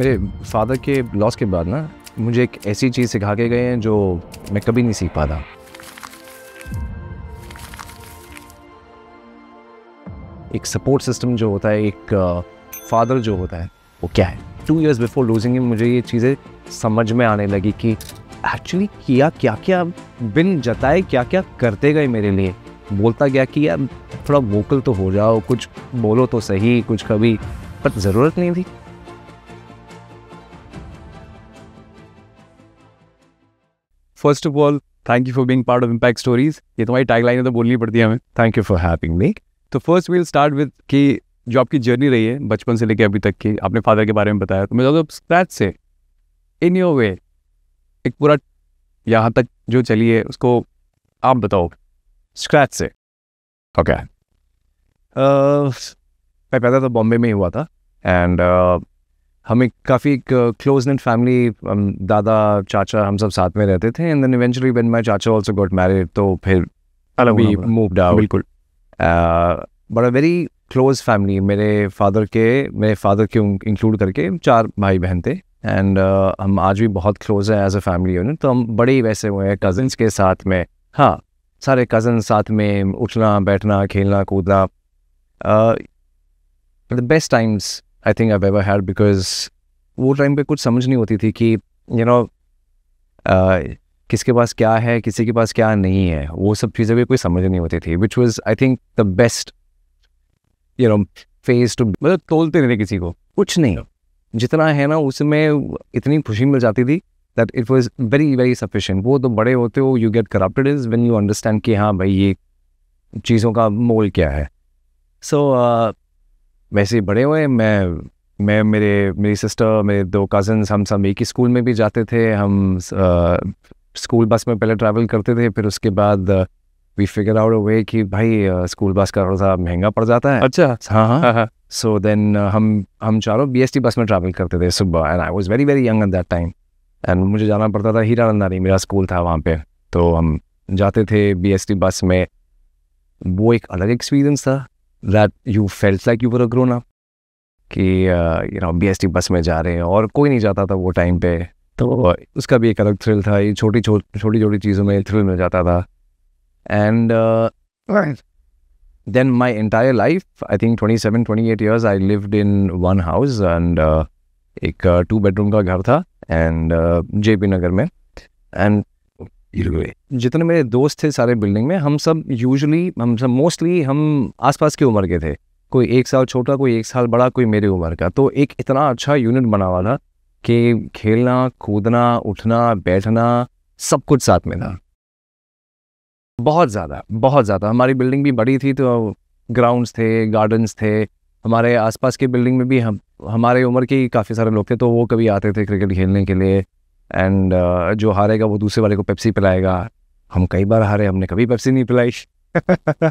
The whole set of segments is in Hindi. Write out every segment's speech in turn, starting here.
मेरे फादर के लॉस के बाद ना मुझे एक ऐसी चीज़ सिखा के गए हैं जो मैं कभी नहीं सीख पाता एक सपोर्ट सिस्टम जो होता है एक फादर जो होता है वो क्या है two years before losing him मुझे ये चीज़ें समझ में आने लगी कि एक्चुअली किया क्या क्या बिन जताए क्या क्या करते गए मेरे लिए बोलता गया कि यार थोड़ा वोकल तो हो जाओ कुछ बोलो तो सही कुछ कभी पर ज़रूरत नहीं थी first of all thank you for being part of impact stories ये तुम्हारी टैगलाइन है तो बोलनी पड़ती है हमें thank you for helping me तो फर्स्ट वील स्टार्ट विद कि जो आपकी जर्नी रही है बचपन से लेकर अभी तक की आपने फादर के बारे में बताया तो मैं चाहता स्क्रैच से इन योर वे एक पूरा यहाँ तक जो चली है उसको आप बताओ स्क्रैच से ओके okay. uh, मैं पैदा तो बॉम्बे में ही हुआ था एंड uh, हम एक काफ़ी क्लोज नेट फैमिली दादा चाचा हम सब साथ में रहते थे and then eventually when my चाचा आल्सो गॉट मैरिड तो फिर वी मूव्ड आउट बिल्कुल but a very close family मेरे फादर के मेरे फादर के इंक्लूड करके चार भाई बहन थे एंड uh, हम आज भी बहुत क्लोज हैं एज अ फैमिली यूनिट तो हम बड़े ही वैसे हुए हैं कज़न्स के साथ में हाँ सारे कज़न साथ में उठना बैठना खेलना कूदना the best times I think I ever had because वो टाइम पे कुछ समझ नहीं होती थी कि यू नो किसके पास क्या है किसी के पास क्या नहीं है वो सब चीज़ें भी कोई समझ नहीं होती थी which was I think the best you know face to मतलब तोलते नहीं थे किसी को कुछ नहीं जितना है ना उसमें इतनी खुशी मिल जाती थी that it was very very sufficient वो तो बड़े होते हो you get corrupted is when you understand कि हाँ भाई ये चीज़ों का मोल क्या है सो so, uh, वैसे ही बड़े हुए मैं मैं मेरे मेरी सिस्टर मेरे दो कज़न्स हम सब एक ही स्कूल में भी जाते थे हम आ, स्कूल बस में पहले ट्रैवल करते थे फिर उसके बाद वी फिगर आउट वे कि भाई स्कूल बस का थोड़ा सा महंगा पड़ जाता है अच्छा हाँ हाँ सो हाँ, देन हाँ। हम हम चारों बी बस में ट्रैवल करते थे सुबह and I was very very young at that time and मुझे जाना पड़ता था हीरा नंदारी मेरा स्कूल था वहाँ पे तो हम जाते थे बी बस में वो एक अलग एक्सपीरियंस था that you feels like you were a grown up कि यू नो टी बस में जा रहे हैं और कोई नहीं जाता था वो टाइम पे तो uh, उसका भी एक अलग थ्रिल था ये छोटी छोटी छोटी चीज़ों में थ्रिल मिल जाता था and then my entire life I think twenty seven twenty eight years I live in one house and एक टू uh, बेडरूम का घर था एंड जे पी नगर में एंड जितने मेरे दोस्त थे सारे बिल्डिंग में हम सब यूजली हम सब मोस्टली हम आसपास की उम्र के थे कोई एक साल छोटा कोई एक साल बड़ा कोई मेरी उम्र का तो एक इतना अच्छा यूनिट बना हुआ था कि खेलना कूदना उठना बैठना सब कुछ साथ में था बहुत ज़्यादा बहुत ज़्यादा हमारी बिल्डिंग भी बड़ी थी तो ग्राउंड्स थे गार्डन्स थे हमारे आसपास के बिल्डिंग में भी हम हमारे उम्र के काफ़ी सारे लोग थे तो वो कभी आते थे क्रिकेट खेलने के लिए एंड uh, जो हारेगा वो दूसरे वाले को पेप्सी पिलाएगा हम कई बार हारे हमने कभी पेप्सी नहीं पिलाई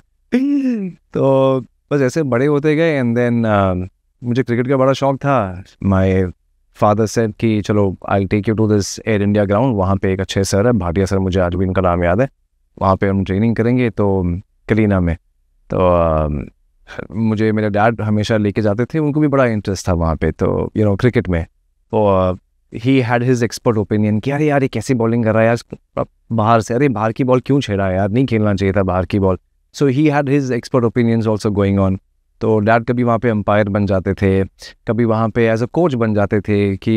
तो बस ऐसे बड़े होते गए एंड देन uh, मुझे क्रिकेट का बड़ा शौक था माय फादर सेड कि चलो I take you to this Air India ground वहाँ पे एक अच्छे सर है भाटिया सर मुझे आज भी इनका नाम याद है वहाँ पे हम ट्रेनिंग करेंगे तो कलीना में तो uh, मुझे मेरे डैड हमेशा लेके जाते थे उनको भी बड़ा इंटरेस्ट था वहाँ पे तो you you know know, cricket में तो uh, ही हैड हिज एक्सपर्ट ओपिनियन कि अरे यार ये कैसी बॉलिंग कर रहा है यार बाहर से अरे बाहर की बॉल क्यों छेड़ा है यार नहीं खेलना चाहिए था बाहर की ball so he had his expert opinions also going on तो डैड कभी वहाँ पे अंपायर बन जाते थे कभी वहाँ पे एज अ कोच बन जाते थे कि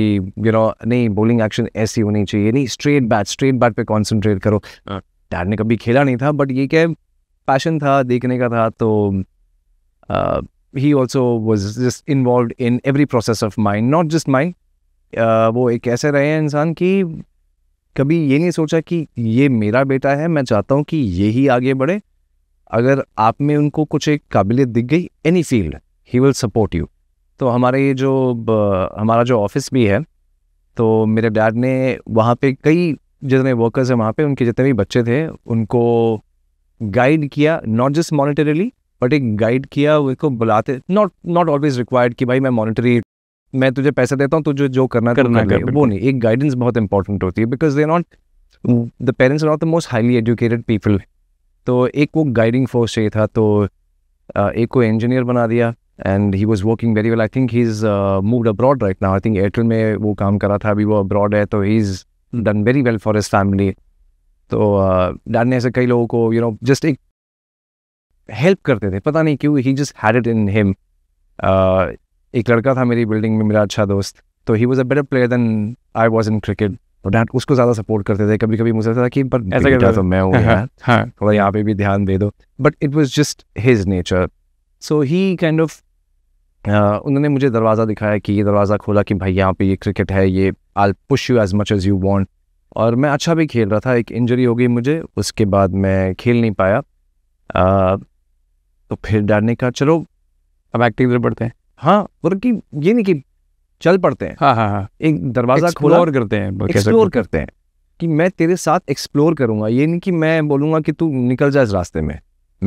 यू नो नहीं बॉलिंग एक्शन ऐसी होनी चाहिए नहीं स्ट्रेट बैट स्ट्रेट बैट पे कॉन्सेंट्रेट करो डैड हाँ। ने कभी खेला नहीं था बट ये क्या पैशन था देखने का था तो he also was just involve in every process of mind not just mind वो एक ऐसे रहे हैं इंसान कि कभी ये नहीं सोचा कि ये मेरा बेटा है मैं चाहता हूँ कि ये ही आगे बढ़े अगर आप में उनको कुछ एक काबिलियत दिख गई any field he will support you तो हमारे ये जो हमारा जो ऑफिस भी है तो मेरे डैड ने वहाँ पे कई जितने वर्कर्स हैं वहाँ पे उनके जितने भी बच्चे थे उनको गाइड किया नॉट जस्ट मॉनिटरली बट एक गाइड किया उनको बुलाते नॉट नॉट ऑलवेज रिक्वायर्ड कि भाई मैं मॉनिटरी मैं तुझे पैसा देता हूँ तुझे जो करना करना कर, वो नहीं एक गाइडेंस बहुत इंपॉर्टेंट होती है because they not the parents are not the most highly educated people तो एक वो गाइडिंग फोर्स चाहिए था तो एक को इंजीनियर बना दिया and he was working very well I think he is move abroad right now I think Airtel में वो काम करा था अभी वो अब्रॉड है तो he is done very well for his family तो डैड ने ऐसे कई लोगों को यू नो जस्ट एक हेल्प करते थे पता नहीं क्यों he just had it in him एक लड़का था मेरी बिल्डिंग में मेरा अच्छा दोस्त तो he was a better player than I was in cricket तो डैड उसको ज़्यादा सपोर्ट करते थे कभी कभी मुझे था कि पर ऐसा करता तो मैं हूँ हाँ। थोड़ा यहाँ पे भी ध्यान दे दो but it was just his nature so he kind of उन्होंने मुझे दरवाज़ा दिखाया कि ये दरवाज़ा खोला कि भाई यहाँ पे ये क्रिकेट है ये I push you as much as you want और मैं अच्छा भी खेल रहा था एक इंजरी हो गई मुझे उसके बाद मैं खेल नहीं पाया uh, तो फिर डैड ने कहा चलो अब एक्टिंग बढ़ते हैं हाँ मतलब कि ये नहीं कि चल पड़ते हैं हाँ हाँ हाँ एक दरवाज़ा खोला और करते हैं एक्सप्लोर करते हैं कि मैं तेरे साथ एक्सप्लोर करूंगा ये नहीं कि मैं बोलूँगा कि तू निकल जाए इस रास्ते में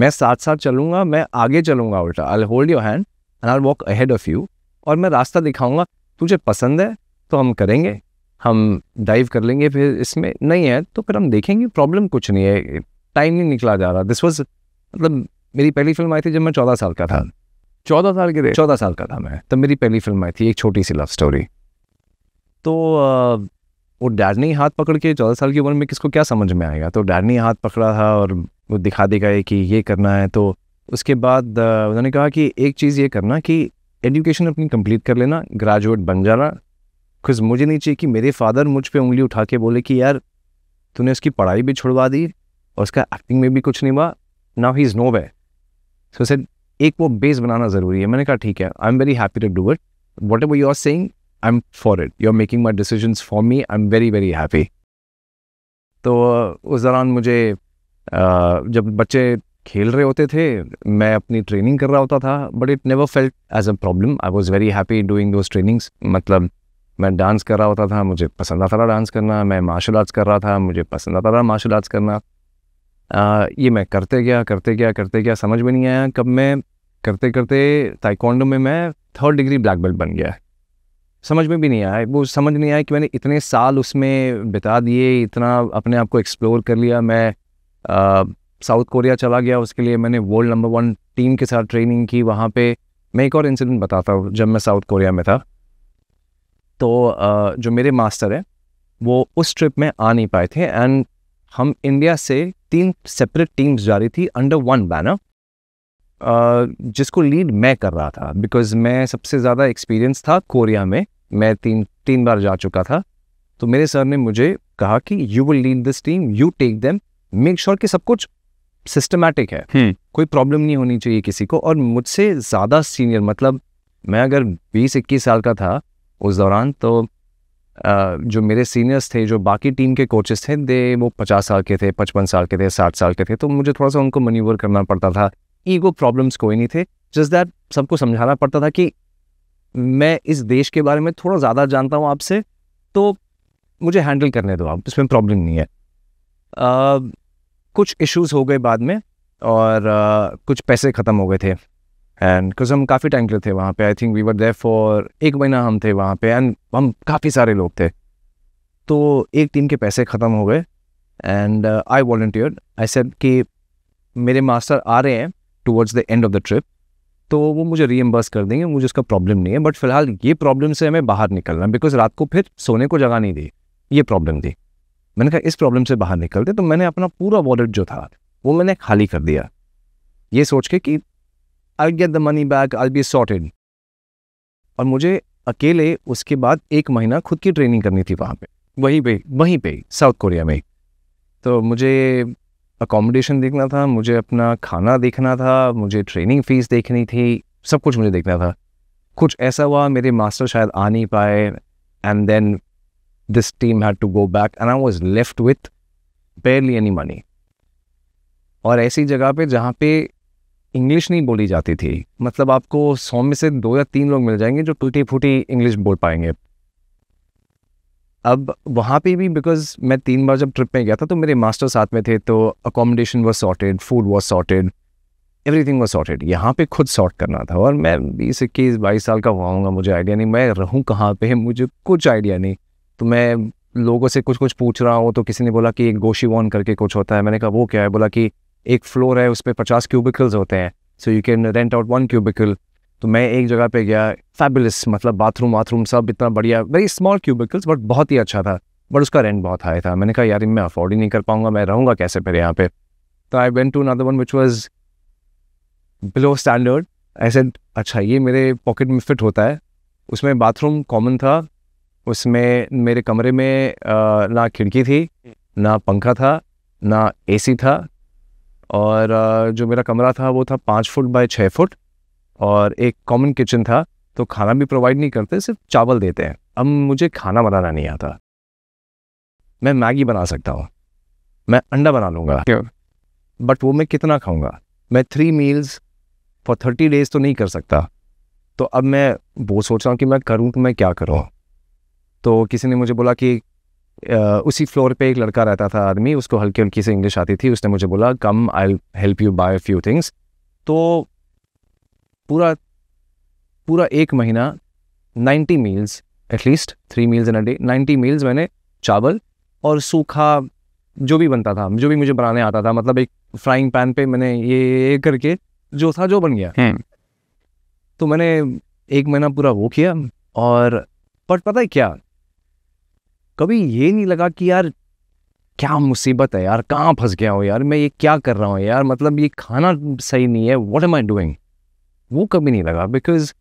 मैं साथ साथ चलूंगा मैं आगे चलूंगा उल्टा I hold your hand and I walk ahead of you और मैं रास्ता दिखाऊंगा तुझे पसंद है तो हम करेंगे हम डाइव कर लेंगे फिर इसमें नहीं है तो फिर हम देखेंगे प्रॉब्लम कुछ नहीं है टाइम नहीं निकला जा रहा दिस वॉज मतलब मेरी पहली फिल्म आई थी जब मैं चौदह साल का था चौदह साल के थे चौदह साल का था मैं तब तो मेरी पहली फिल्म आई थी एक छोटी सी लव स्टोरी तो वो डैड ने हाथ पकड़ के चौदह साल की उम्र में किसको क्या समझ में आएगा तो डैड ने हाथ पकड़ा था और वो दिखा देगा कि ये करना है तो उसके बाद उन्होंने कहा कि एक चीज़ ये करना कि एजुकेशन अपनी कंप्लीट कर लेना ग्रेजुएट बन जाना खुश मुझे नहीं चाहिए कि मेरे फादर मुझ पर उंगली उठा के बोले कि यार तूने उसकी पढ़ाई भी छुड़वा दी और उसका एक्टिंग में भी कुछ नहीं हुआ now he is no way so said एक वो बेस बनाना ज़रूरी है मैंने कहा ठीक है I am very happy to do it whatever you are saying I am for it you are making my decision for me I am very very happy तो uh, उस दौरान मुझे uh, जब बच्चे खेल रहे होते थे मैं अपनी ट्रेनिंग कर रहा होता था but it never felt as a problem I was very happy doing those trainings मतलब मैं डांस कर रहा होता था मुझे पसंद आता था डांस करना मैं मार्शल आर्ट्स कर रहा था मुझे पसंद आता था मार्शल आर्ट्स करना आ, ये मैं करते गया करते गया करते गया समझ में नहीं आया कब मैं करते करते ताइकोंडो में मैं थर्ड डिग्री ब्लैक बेल्ट बन गया समझ में भी नहीं आया वो समझ नहीं आया कि मैंने इतने साल उसमें बिता दिए इतना अपने आप को एक्सप्लोर कर लिया मैं साउथ कोरिया चला गया उसके लिए मैंने वर्ल्ड नंबर वन टीम के साथ ट्रेनिंग की वहाँ पे मैं एक और इंसिडेंट बताता हूँ जब मैं साउथ कोरिया में था तो आ, जो मेरे मास्टर हैं वो उस ट्रिप में आ नहीं पाए थे एंड हम इंडिया से तीन सेपरेट टीम्स जा रही थी अंडर वन बैनर जिसको लीड मैं कर रहा था बिकॉज मैं सबसे ज़्यादा एक्सपीरियंस था कोरिया में मैं तीन तीन बार जा चुका था तो मेरे सर ने मुझे कहा कि you will lead this team you take them make sure कि सब कुछ सिस्टमेटिक है hmm. कोई प्रॉब्लम नहीं होनी चाहिए किसी को और मुझसे ज़्यादा सीनियर मतलब मैं अगर बीस इक्कीस साल का था उस दौरान तो जो मेरे सीनियर्स थे जो बाकी टीम के कोचेस थे दे वो पचास साल के थे पचपन साल के थे साठ साल के थे तो मुझे थोड़ा सा उनको मनीवर करना पड़ता था ईगो प्रॉब्लम्स कोई नहीं थे जस्ट दैट सबको समझाना पड़ता था कि मैं इस देश के बारे में थोड़ा ज़्यादा जानता हूँ आपसे तो मुझे हैंडल करने दो आप इसमें प्रॉब्लम नहीं है आ, कुछ इश्यूज हो गए बाद में और आ, कुछ पैसे ख़त्म हो गए थे एंड बिकॉज हम काफ़ी टाइम के लिए थे वहाँ पे I think we were there for एक महीना हम थे वहाँ पे एंड हम काफ़ी सारे लोग थे तो एक टीम के पैसे ख़त्म हो गए and I volunteer I said कि मेरे मास्टर आ रहे हैं towards the end of the trip तो वो मुझे री कर देंगे मुझे उसका प्रॉब्लम नहीं है बट फिलहाल ये प्रॉब्लम से हमें बाहर निकलना बिकॉज रात को फिर सोने को जगह नहीं दी ये प्रॉब्लम थी मैंने कहा इस प्रॉब्लम से बाहर निकलते तो मैंने अपना पूरा वॉलेट जो था वो मैंने खाली कर दिया ये सोच के कि I get the money back I be sorted और मुझे अकेले उसके बाद एक महीना खुद की ट्रेनिंग करनी थी वहाँ पे वहीं पे वहीं पे साउथ कोरिया में तो मुझे अकोमोडेशन देखना था मुझे अपना खाना देखना था मुझे ट्रेनिंग फीस देखनी थी सब कुछ मुझे देखना था कुछ ऐसा हुआ मेरे मास्टर शायद आ नहीं पाए and then this team had to go back and I was left with barely any money और ऐसी जगह पे जहाँ पे इंग्लिश नहीं बोली जाती थी मतलब आपको सौ में से दो या तीन लोग मिल जाएंगे जो टूटी फूटी इंग्लिश बोल पाएंगे अब वहाँ पे भी बिकॉज मैं तीन बार जब ट्रिप में गया था तो मेरे मास्टर साथ में थे तो accommodation was sorted food was sorted everything was sorted यहाँ पे खुद सॉर्ट करना था और मैं बीस इक्कीस बाईस साल का हुआ हूँ मुझे आइडिया नहीं मैं रहूँ कहाँ पे मुझे कुछ आइडिया नहीं तो मैं लोगों से कुछ कुछ पूछ रहा हूँ तो किसी ने बोला कि गोशी वॉन करके कुछ होता है मैंने कहा वो क्या है बोला कि एक फ्लोर है उस पर पचास क्यूबिकल्स होते हैं so you can rent out one cubicle तो मैं एक जगह पे गया फैबुलस मतलब बाथरूम वाथरूम सब इतना बढ़िया वेरी स्मॉल क्यूबिकल्स बट बहुत ही अच्छा था बट उसका रेंट बहुत हाई था मैंने कहा यार मैं अफोर्ड ही नहीं कर पाऊंगा मैं रहूँगा कैसे फिर यहाँ पे तो I went to another one which was below standard I अच्छा ये मेरे पॉकेट में फिट होता है उसमें बाथरूम कॉमन था उसमें मेरे कमरे में आ, ना खिड़की थी ना पंखा था ना एसी था और जो मेरा कमरा था वो था पाँच फुट बाय छः फुट और एक कॉमन किचन था तो खाना भी प्रोवाइड नहीं करते सिर्फ चावल देते हैं अब मुझे खाना बनाना नहीं आता मैं मैगी बना सकता हूँ मैं अंडा बना लूँगा बट वो मैं कितना खाऊँगा मैं three meals for thirty days तो नहीं कर सकता तो अब मैं वो सोच रहा हूँ कि मैं करूँ तो मैं क्या करूँ तो किसी ने मुझे बोला कि उसी फ्लोर पे एक लड़का रहता था आदमी उसको हल्की हल्की से इंग्लिश आती थी उसने मुझे बोला come I help you buy few things तो पूरा पूरा एक महीना ninety meals at least three meals in a day ninety meals मैंने चावल और सूखा जो भी बनता था जो भी मुझे बनाने आता था मतलब एक फ्राइंग पैन पे मैंने ये करके जो था जो बन गया हम्म। तो मैंने एक महीना पूरा वो किया और बट पता है क्या कभी ये नहीं लगा कि यार क्या मुसीबत है यार कहाँ फंस गया हूँ यार मैं ये क्या कर रहा हूँ यार मतलब ये खाना सही नहीं है वट एम आई डूइंग वो कभी नहीं लगा because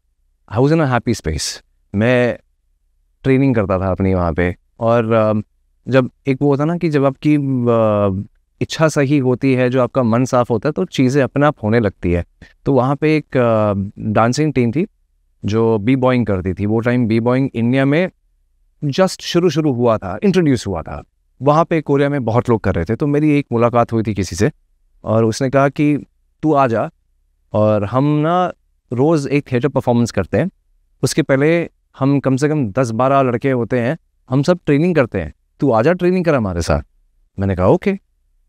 I was in a happy space मैं ट्रेनिंग करता था अपनी वहाँ पे और जब एक वो होता ना कि जब आपकी इच्छा सही होती है जो आपका मन साफ होता है तो चीज़ें अपने आप होने लगती है तो वहाँ पे एक डांसिंग टीम थी जो बी बॉइंग करती थी वो टाइम बी बॉइंग इंडिया में जस्ट शुरू शुरू हुआ था इंट्रोड्यूस हुआ था वहाँ पे कोरिया में बहुत लोग कर रहे थे तो मेरी एक मुलाकात हुई थी किसी से और उसने कहा कि तू आ जा और हम ना रोज़ एक थिएटर परफॉर्मेंस करते हैं उसके पहले हम कम से कम दस बारह लड़के होते हैं हम सब ट्रेनिंग करते हैं तू जा ट्रेनिंग कर हमारे साथ मैंने कहा ओके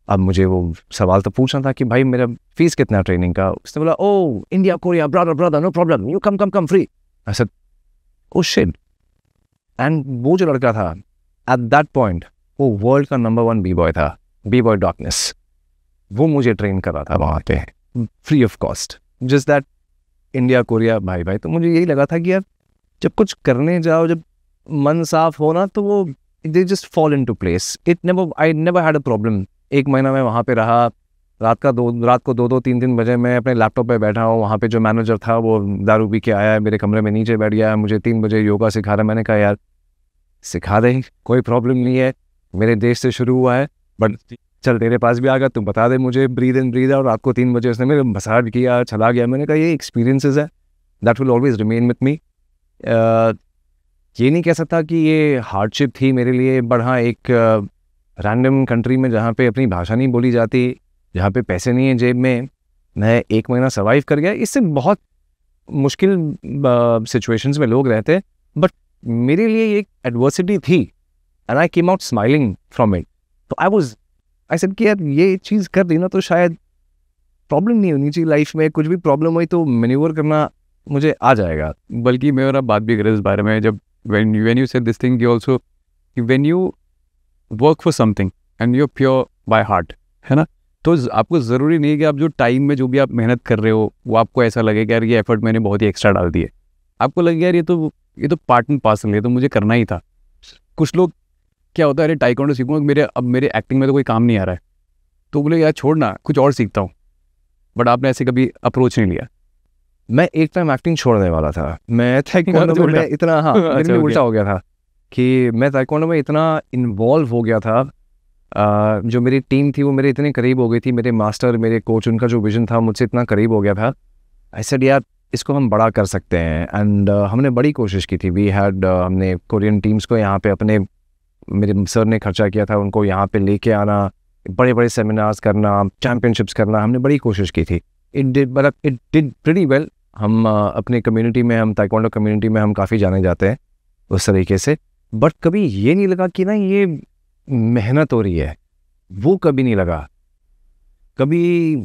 अब मुझे वो सवाल तो पूछना था कि भाई मेरा फीस कितना ट्रेनिंग का उसने बोला oh India Korea brother brother no problem you come come come free ऐसा ओ शिट एंड वो जो लड़का था एट दैट पॉइंट वो वर्ल्ड का नंबर वन बी बॉय था बी बॉय डॉक्नेस वो मुझे ट्रेन करा था वहाँ पे free of cost just that India Korea भाई भाई तो मुझे यही लगा था कि यार जब कुछ करने जाओ जब मन साफ हो ना तो वो they just fall into place it never I never had a problem एक महीना मैं वहाँ पे रहा रात का दो रात को दो दो तीन तीन बजे मैं अपने लैपटॉप पे बैठा हूँ वहाँ पे जो मैनेजर था वो दारू पी के आया है मेरे कमरे में नीचे बैठ गया है मुझे तीन बजे योगा सिखा रहा है मैंने कहा यार सिखा दे कोई प्रॉब्लम नहीं है मेरे देश से शुरू हुआ है बट चल तेरे पास भी आ गया तुम बता दे मुझे ब्रीद इन ब्रीद और रात को तीन बजे उसने मेरे मसाज किया चला गया मैंने कहा ये एक्सपीरियंसेस है that will always remain with me ये नहीं कह सकता कि ये हार्डशिप थी मेरे लिए बट हाँ एक रैंडम कंट्री में जहाँ पे अपनी भाषा नहीं बोली जाती जहाँ पे पैसे नहीं है जेब में मैं एक महीना सर्वाइव कर गया इससे बहुत मुश्किल सिचुएशंस में लोग रहते हैं बट मेरे लिए एक एडवर्सिटी थी and I came out smiling from it तो आई वॉज आई सेड कि यार ये चीज़ कर देना तो शायद प्रॉब्लम नहीं होनी चाहिए लाइफ में कुछ भी प्रॉब्लम हुई तो मेन्यूवर करना मुझे आ जाएगा बल्कि मैं और आप बात भी करें इस बारे में जब when when you say this thing you also when you work for something and you pure by heart है ना तो आपको ज़रूरी नहीं है कि आप जो टाइम में जो भी आप मेहनत कर रहे हो वो आपको ऐसा लगे कि यार ये एफर्ट मैंने बहुत ही एक्स्ट्रा डाल दिए आपको लगे यार ये तो ये तो पार्ट एंड पार्सल है तो मुझे करना ही था कुछ लोग क्या होता है अरे टाइकोंडो सीखूँगा तो मेरे अब मेरे एक्टिंग में तो कोई काम नहीं आ रहा है तो बोले यार छोड़ना कुछ और सीखता हूँ बट आपने ऐसे कभी अप्रोच नहीं लिया मैं एक टाइम एक्टिंग छोड़ने वाला था मैं ताइक्वांडो में इतना हाँ अच्छा, उल्टा हो गया था कि मैं ताइक्वांडो में इतना इन्वॉल्व हो गया था जो मेरी टीम थी वो मेरे इतने करीब हो गई थी मेरे मास्टर मेरे कोच उनका जो विजन था मुझसे इतना करीब हो गया था आई सेड यार इसको हम बड़ा कर सकते हैं एंड uh, हमने बड़ी कोशिश की थी वी हैड uh, हमने कोरियन टीम्स को यहाँ पे अपने मेरे सर ने खर्चा किया था उनको यहाँ पे लेके आना बड़े बड़े सेमिनार्स करना चैम्पियनशिप्स करना हमने बड़ी कोशिश की थी इट डिड मतलब इट डिड प्रेटी वेल हम uh, अपने कम्युनिटी में हम ताइकोंडो कम्युनिटी में हम काफ़ी जाने जाते हैं उस तरीके से बट कभी ये नहीं लगा कि ना ये मेहनत हो रही है वो कभी नहीं लगा कभी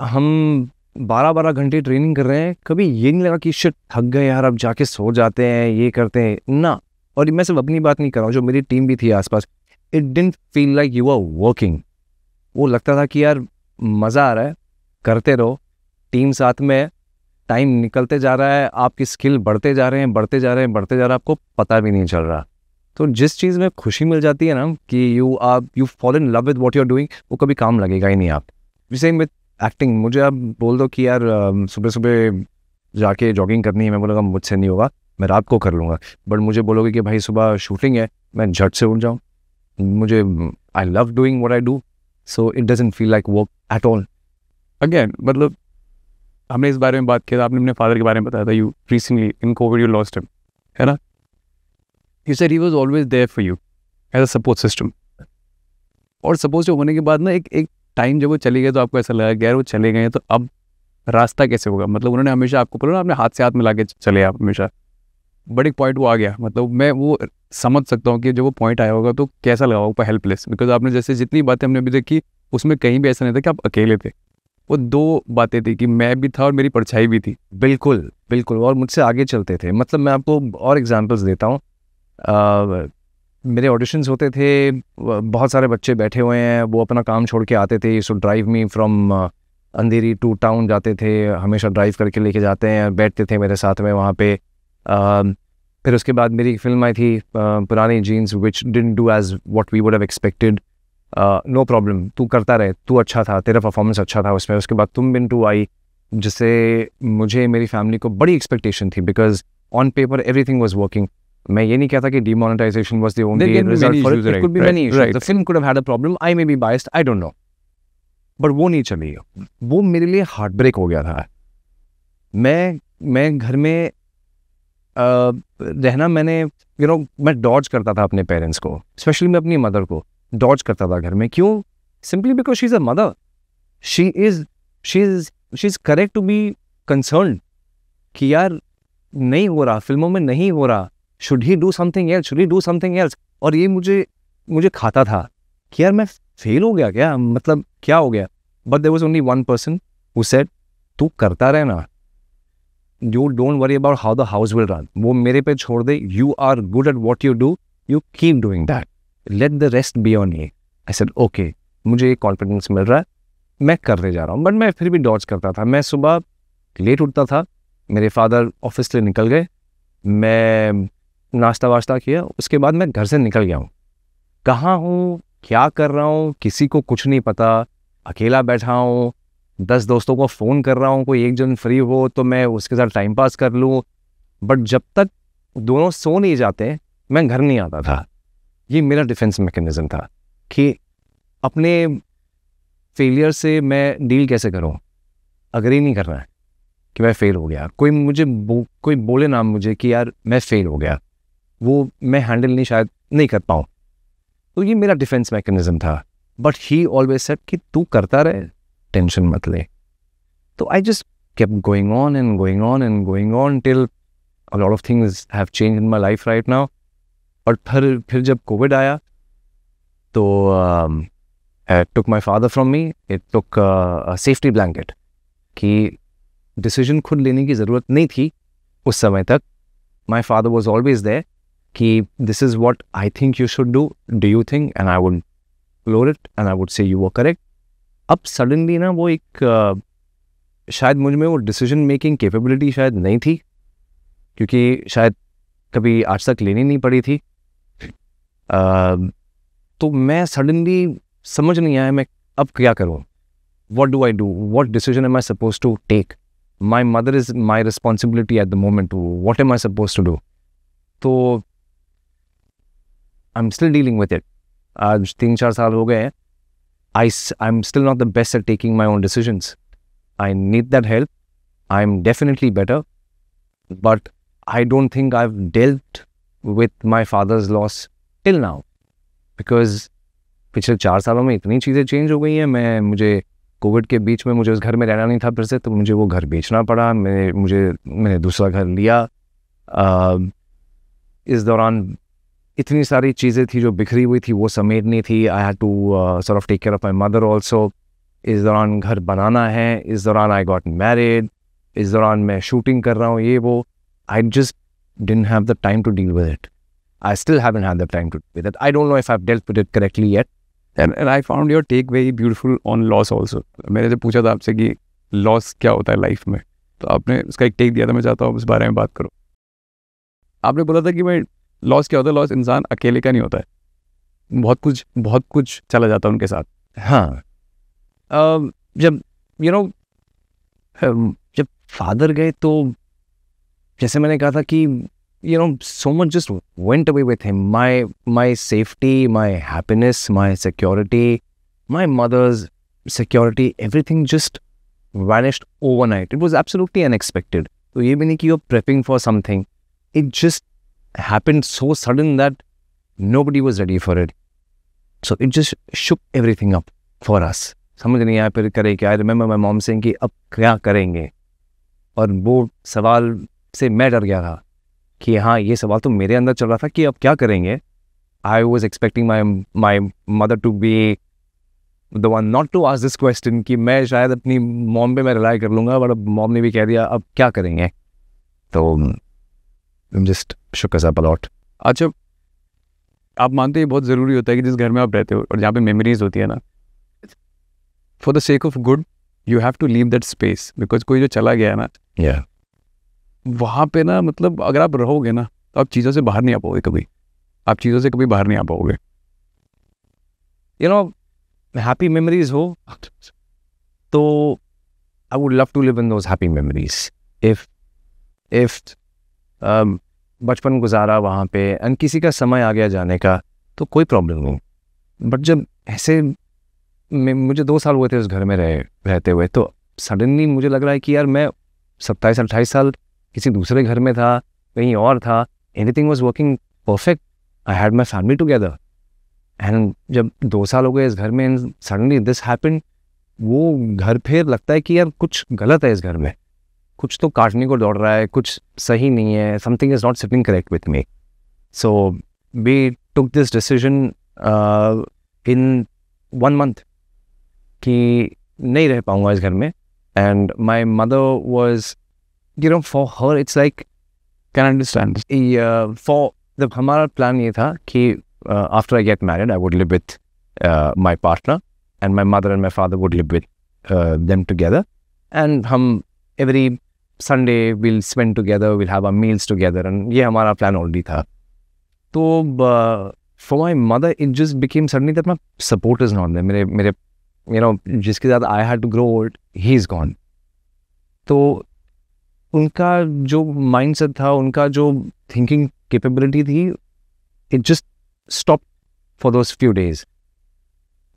हम बारह बारह घंटे ट्रेनिंग कर रहे हैं कभी ये नहीं लगा कि शिट थक गए यार अब जाके सो जाते हैं ये करते हैं ना और मैं सिर्फ अपनी बात नहीं कर रहा हूँ जो मेरी टीम भी थी आसपास it didn't feel like you are working वो लगता था कि यार मज़ा आ रहा है करते रहो टीम साथ में टाइम निकलते जा रहा है आपकी स्किल बढ़ते जा रहे हैं बढ़ते जा रहे हैं बढ़ते जा रहा है आपको पता भी नहीं चल रहा तो जिस चीज़ में खुशी मिल जाती है ना कि यू आप you fall in love with what you are doing वो कभी काम लगेगा ही नहीं आप सेम विद एक्टिंग मुझे आप बोल दो कि यार सुबह सुबह जाके जॉगिंग करनी है मैं बोलूँगा मुझसे नहीं होगा मैं रात को कर लूँगा बट मुझे बोलोगे कि भाई सुबह शूटिंग है मैं झट से उठ जाऊँ मुझे I love doing what I do so it doesn't feel like work at all again मतलब हमने इस बारे में बात किया था आपने अपने फादर के बारे में बताया था you recently in Covid you lost है ना you sir he was always there for you as a support system और सपोज जो होने के बाद ना एक एक टाइम जब वो चले गए तो आपको ऐसा लगा गया वो चले गए तो अब रास्ता कैसे होगा मतलब उन्होंने हमेशा आपको बोला ना अपने हाथ से हाथ मिला के चले आप हमेशा बट एक पॉइंट वो आ गया मतलब मैं वो समझ सकता हूँ कि जब वो पॉइंट आया होगा तो कैसा लगा होगा हेल्पलेस बिकॉज आपने जैसे जितनी बातें हमने अभी देखी उसमें कहीं भी ऐसा नहीं था कि आप अकेले थे वो दो बातें थी कि मैं भी था और मेरी परछाई भी थी बिल्कुल बिल्कुल और मुझसे आगे चलते थे मतलब मैं आपको और एग्जाम्पल्स देता हूँ मेरे ऑडिशंस होते थे बहुत सारे बच्चे बैठे हुए हैं वो अपना काम छोड़ के आते थे so drive me from Andheri to town जाते थे हमेशा ड्राइव करके लेके जाते हैं बैठते थे मेरे साथ में वहाँ पे आ, फिर उसके बाद मेरी फिल्म आई थी पुरानी jeans which didn't do as what we would have expected no problem तू करता रहे तू अच्छा था तेरा परफॉर्मेंस अच्छा था उसमें उसके बाद तुम बिन टू आई जिससे मुझे मेरी फैमिली को बड़ी एक्सपेक्टेशन थी because on paper everything was working मैं ये नहीं कहता कि demonetization was the only result for it it. It could be right, many issues. Right. The film could have had a problem. I may be biased. But वो नहीं चली वो मेरे लिए हार्ट ब्रेक हो गया था मैं मैं घर में रहना मैंने यू नो मैं डॉज करता था अपने पेरेंट्स को स्पेशली मैं अपनी मदर को डॉज करता था घर में क्यों simply because she is a mother she is she is she is correct to be concern कि यार नहीं हो रहा फिल्मों में नहीं हो रहा should he do something else should he do something else और ये मुझे मुझे खाता था कि यार मैं फेल हो गया क्या मतलब क्या हो गया but there was only one person वो सेट तू करता रहे ना you don't worry about how the house will run वो मेरे पे छोड़ दे you are good at what you do you keep doing that let the rest be on ये आई सेट ओके मुझे ये कॉन्फिडेंस मिल रहा है मैं करते जा रहा हूँ बट मैं फिर भी डॉच करता था मैं सुबह लेट उठता था मेरे फादर ऑफिस से निकल गए मैं नाश्ता वाश्ता किया उसके बाद मैं घर से निकल गया हूँ कहाँ हूँ क्या कर रहा हूँ किसी को कुछ नहीं पता अकेला बैठा हूँ दस दोस्तों को फ़ोन कर रहा हूँ कोई एक जन फ्री हो तो मैं उसके साथ टाइम पास कर लूँ बट जब तक दोनों सो नहीं जाते मैं घर नहीं आता था ये मेरा डिफेंस मैकेनिज़्म था कि अपने फेलियर से मैं डील कैसे करूँ अगर ही नहीं करना है कि मैं फ़ेल हो गया कोई मुझे बो, कोई बोले ना मुझे कि यार मैं फ़ेल हो गया वो मैं हैंडल नहीं शायद नहीं कर पाऊँ तो ये मेरा डिफेंस मैकेनिज्म था बट ही ऑलवेज सेट कि तू करता रहे टेंशन मत ले तो I just kept going on and going on and going on till lot of things have change in my life right now और फिर फिर जब कोविड आया तो took my father from me it took safety blanket कि डिसीजन खुद लेने की ज़रूरत नहीं थी उस समय तक my father was always there कि this is what I think you should do do you think and I would clear it and I would say you वो करेक्ट अब सडनली ना वो एक शायद मुझ में वो डिसीजन मेकिंग कैपेबिलिटी शायद नहीं थी क्योंकि शायद कभी आज तक लेनी नहीं पड़ी थी आ, तो मैं सडनली समझ नहीं आया मैं अब क्या करूँ what do I do what decision am I suppose to take my mother is my responsibility at the moment what am I suppose to do तो I am still dealing with it आज तीन चार साल हो गए हैं I I am still not the best at taking my own decisions I need that help I am definitely better but I don't think I have dealt with my father's loss till now because पिछले चार सालों में इतनी चीज़ें चेंज हो गई हैं मैं मुझे कोविड के बीच में मुझे उस घर में रहना नहीं था फिर से तो मुझे वो घर बेचना पड़ा मैं मुझे मैंने दूसरा घर लिया इस दौरान इतनी सारी चीज़ें थी जो बिखरी हुई थी वो समेटनी थी I had to sort of take care of my mother also इस दौरान घर बनाना है इस दौरान आई गॉट मैरिड इस दौरान मैं शूटिंग कर रहा हूँ ये वो I just didn't have the time to deal with it I still have have the time to with it I don't know if I dealt with it correctly yet and and I found your take very beautiful on loss also मैंने जब पूछा था आपसे कि लॉस क्या होता है लाइफ में तो आपने उसका एक टेक दिया था मैं चाहता हूँ उस बारे में बात करो आपने बोला था कि मैं लॉस क्या होता है लॉस इंसान अकेले का नहीं होता है बहुत कुछ बहुत कुछ चला जाता है उनके साथ हाँ जब यू नो जब फादर गए तो जैसे मैंने कहा था कि you know so much just went away with him my my safety my happiness my security my mother's security everything just vanished overnight it was absolutely unexpected तो ये भी नहीं कि you are prepping for something it just happened so sudden that nobody was ready for it. So it just shook everything up for us. समझ नहीं आया फिर करें क्या I remember my mom saying कि अब क्या करेंगे और वो सवाल से मैं डर गया था कि हाँ ये सवाल तो मेरे अंदर चल रहा था कि अब क्या करेंगे I was expecting my my mother to be the one not to ask this question कि मैं शायद अपनी मॉम पे मैं रिलाई कर लूँगा बट अब मॉम ने भी कह दिया अब क्या करेंगे तो जस्ट शुक अलॉट अच्छा आप मानते हैं बहुत ज़रूरी होता है कि जिस घर में आप रहते हो और जहाँ पे मेमोरीज होती है ना for the sake of good you have to leave that space because कोई जो चला गया है ना yeah. वहाँ पे ना मतलब अगर आप रहोगे ना तो आप चीज़ों से बाहर नहीं आ पाओगे कभी आप चीज़ों से कभी बाहर नहीं आ पाओगे यू नो हैप्पी मेमोरीज हो तो I would love to live in those happy memories if if बचपन गुजारा वहाँ पे एंड किसी का समय आ गया जाने का तो कोई प्रॉब्लम नहीं बट जब ऐसे मुझे दो साल हुए थे उस घर में रहे रहते हुए तो सडनली मुझे लग रहा है कि यार मैं सत्ताईस अट्ठाईस साल किसी दूसरे घर में था कहीं और था anything was working perfect I had my family together and जब दो साल हो गए इस घर में एंड सडनली दिस हैपन वो घर फिर लगता है कि यार कुछ गलत है इस घर में कुछ तो काटने को दौड़ रहा है कुछ सही नहीं है something is not sitting correct with me so we took this decision in one month कि नहीं रह पाऊँगा इस घर में and my mother was you know for her it's like can understand for जब हमारा प्लान ये था कि after I get married I would live with my partner and my mother and my father would live with them together and हम every Sunday will spend together will have a meals together and ये हमारा प्लान ऑलरेडी था तो for my mother it just became suddenly that my support is not मेरे मेरे यू नो जिसके साथ I had to grow old he is gone तो उनका जो माइंडसेट था उनका जो थिंकिंग कैपेबिलिटी थी it just stop for those few days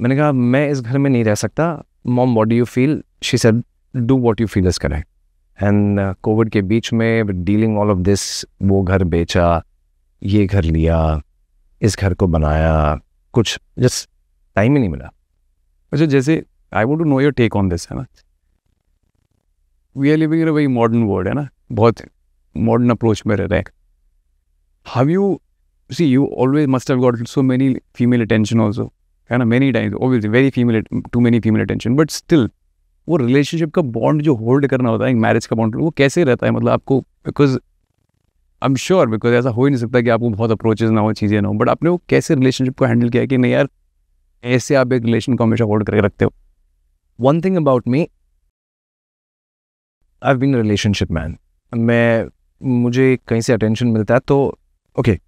मैंने कहा मैं इस घर में नहीं रह सकता mom what do you feel she said do what you feel is correct and Covid uh, के बीच में डीलिंग ऑल ऑफ दिस वो घर बेचा ये घर लिया इस घर को बनाया कुछ जस्ट टाइम ही नहीं मिला अच्छा जैसे I want to know your take on this है ना we are living in very modern world है ना बहुत मॉडर्न अप्रोच में रह रहे हैं have you see you always must have got so many female attention also है ना many times obviously very female to many female attention but still वो रिलेशनशिप का बॉन्ड जो होल्ड करना होता है मैरिज का बॉन्ड वो कैसे रहता है मतलब आपको because I am sure because ऐसा हो ही नहीं सकता कि आपको बहुत अप्रोचेज ना हो चीज़ें ना हो बट आपने वो कैसे रिलेशनशिप को हैंडल किया कि नहीं यार ऐसे आप एक रिलेशन को हमेशा होल्ड करके रखते हो one thing about me I been relationship man मैं मुझे कहीं से अटेंशन मिलता है तो ओके okay,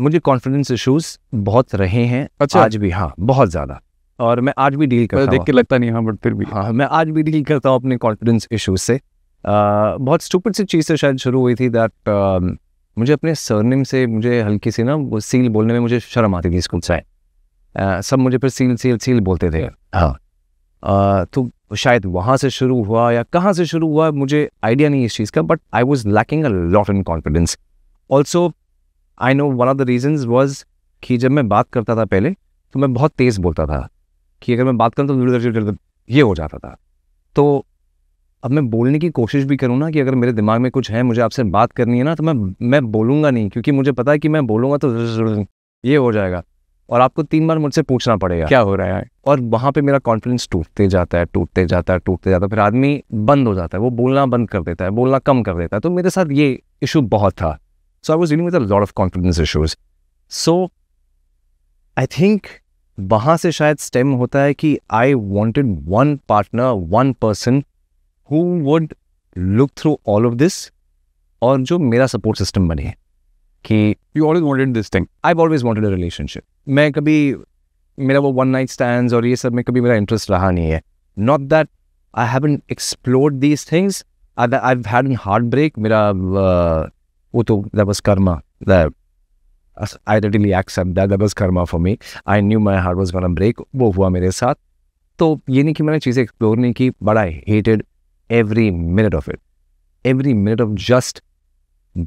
मुझे कॉन्फिडेंस इश्यूज बहुत रहे हैं अच्छा आज भी हाँ बहुत ज़्यादा और मैं आज भी डील करता देख के लगता नहीं हाँ बट फिर भी हाँ मैं आज भी डील करता हूँ अपने कॉन्फिडेंस इशूज से बहुत स्टूपिड सी चीज़ से शायद शुरू हुई थी दैट मुझे अपने सरनेम से मुझे हल्की सी ना वो सील बोलने में मुझे शर्म आती थी स्कूल से सब मुझे फिर सील सील सील बोलते थे हाँ तो शायद वहाँ से शुरू हुआ या कहाँ से शुरू हुआ मुझे आइडिया नहीं इस चीज़ का but I was lacking a lot in confidence also I know one of the reasons was कि जब मैं बात करता था पहले तो मैं बहुत तेज़ बोलता था कि अगर मैं बात करूँ तो दूरदर्शन धीरे ये हो जाता था तो अब मैं बोलने की कोशिश भी करूँ ना कि अगर मेरे दिमाग में कुछ है मुझे आपसे बात करनी है ना तो मैं मैं बोलूँगा नहीं क्योंकि मुझे पता है कि मैं बोलूँगा तो ये हो जाएगा और आपको तीन बार मुझसे पूछना पड़ेगा क्या हो रहा है और वहाँ पे मेरा कॉन्फिडेंस टूटते जाता है टूटते जाता है टूटते जाता है फिर आदमी बंद हो जाता है वो बोलना बंद कर देता है बोलना कम कर देता है तो मेरे साथ ये इशू बहुत था so I was dealing with lot of confidence issues so I think वहां से शायद स्टेम होता है कि I wanted one partner one person who would look through all of this और जो मेरा सपोर्ट सिस्टम बने कि you always wanted this thing I always wanted a relationship मैं कभी मेरा वो वन नाइट स्टैंड और ये सब में कभी मेरा इंटरेस्ट रहा नहीं है not that I haven't explored these things I had an heart break मेरा uh, वो तो that was karma that I readily accept that was karma for me I knew my heart was gonna break वो हुआ मेरे साथ तो ये नहीं कि मैंने चीज़ें एक्सप्लोर नहीं की but I hated every minute of it every minute of just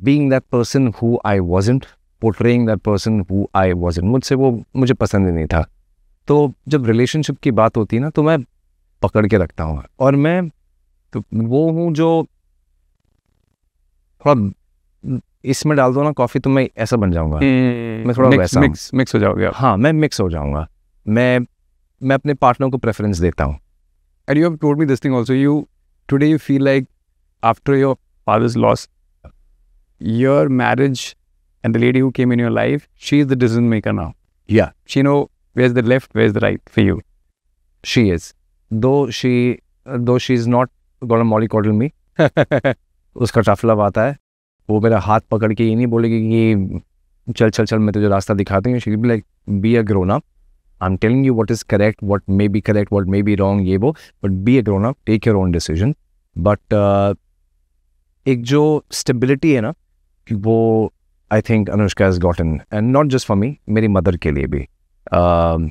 being that person who I wasn't portraying that person who I wasn't मुझसे वो मुझे पसंद ही नहीं था तो जब रिलेशनशिप की बात होती है ना तो मैं पकड़ के रखता हूँ और मैं तो वो हूँ जो थोड़ा इसमें डाल दो ना कॉफ़ी तो मैं ऐसा बन जाऊंगा हम्म, मैं थोड़ा मिक्स, वैसा मिक्स मिक्स हो जाओगे हाँ मैं मिक्स हो जाऊंगा मैं मैं अपने पार्टनर को प्रेफरेंस देता हूँ and you have told me this thing also you today you feel like after your father's loss your marriage and the lady who came in your life she is the decision maker now या she no way is the where's the left where's the right for you she is though she though she's not gonna mollycoddle me उसका टफ लव आता है वो मेरा हाथ पकड़ के ये नहीं बोलेगी कि चल चल चल मैं तुझे रास्ता दिखाती हूँ she be like be a grown up I am telling you what is correct what may be correct what may be wrong ये वो but be a grown up take your own decision but एक जो स्टेबिलिटी है ना वो I think Anushka is gotten and not just for me मेरी मदर के लिए भी आई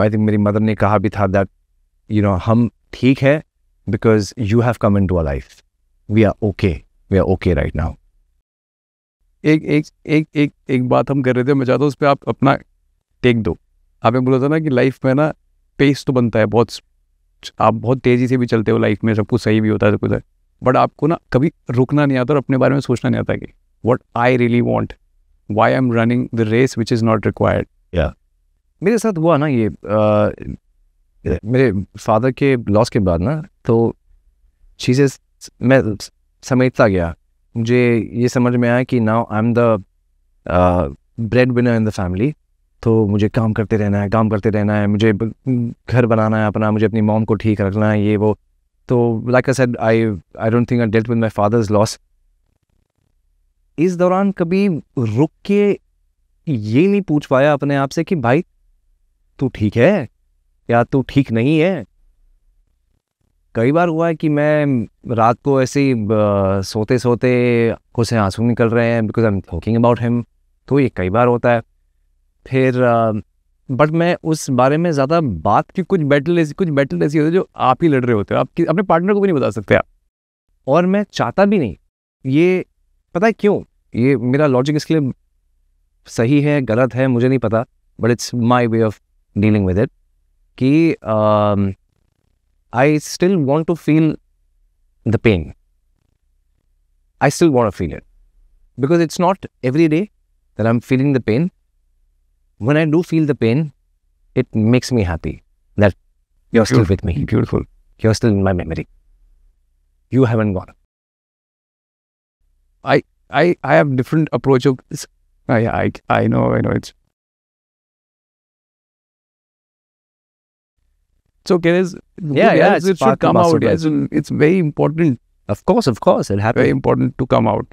um, थिंक मेरी मदर ने कहा भी था दैट यू नो हम ठीक है because you have come in to our life we are okay we are okay right now एक एक एक एक एक बात हम कर रहे थे मैं चाहता हूँ उस पर आप अपना टेक दो आपने बोला था ना कि लाइफ में ना पेस तो बनता है बहुत आप बहुत तेज़ी से भी चलते हो लाइफ में सब कुछ सही भी होता है सब कुछ बट आपको ना कभी रुकना नहीं आता और अपने बारे में सोचना नहीं आता कि what I really want why I am running the race which is not required या मेरे साथ हुआ ना ये आ, मेरे फादर के लॉस के बाद ना तो चीज़ें मैं समेटता गया मुझे ये समझ में आया कि now I am the breadwinner in the family तो मुझे काम करते रहना है काम करते रहना है मुझे घर बनाना है अपना मुझे अपनी मॉम को ठीक रखना है ये वो तो like I said I I don't think I dealt with my father's loss इस दौरान कभी रुक के ये नहीं पूछ पाया अपने आप से कि भाई तू ठीक है या तू ठीक नहीं है कई बार हुआ है कि मैं रात को ऐसे ही सोते सोते खुद से आंसू निकल रहे हैं because I am thinking about him तो ये कई बार होता है फिर बट मैं उस बारे में ज़्यादा बात की कुछ बैटल ऐसी कुछ बैटल ऐसी होती है जो आप ही लड़ रहे होते हो आप अपने पार्टनर को भी नहीं बता सकते आप और मैं चाहता भी नहीं ये पता है क्यों ये मेरा लॉजिक इसके लिए सही है गलत है मुझे नहीं पता but it's my way of dealing with it कि uh, I still want to feel the pain. I still want to feel it. Because it's not every day that I'm feeling the pain. When I do feel the pain, it makes me happy that you're Beautiful. still with me. Beautiful. You're still in my memory. You haven't gone. I I I have different approach of I ah, I I know I know it's So, okay. There's, yeah, yeah, it's it should come out. Yeah, so it's very important. Of course, of course, it happens. Very important to come out.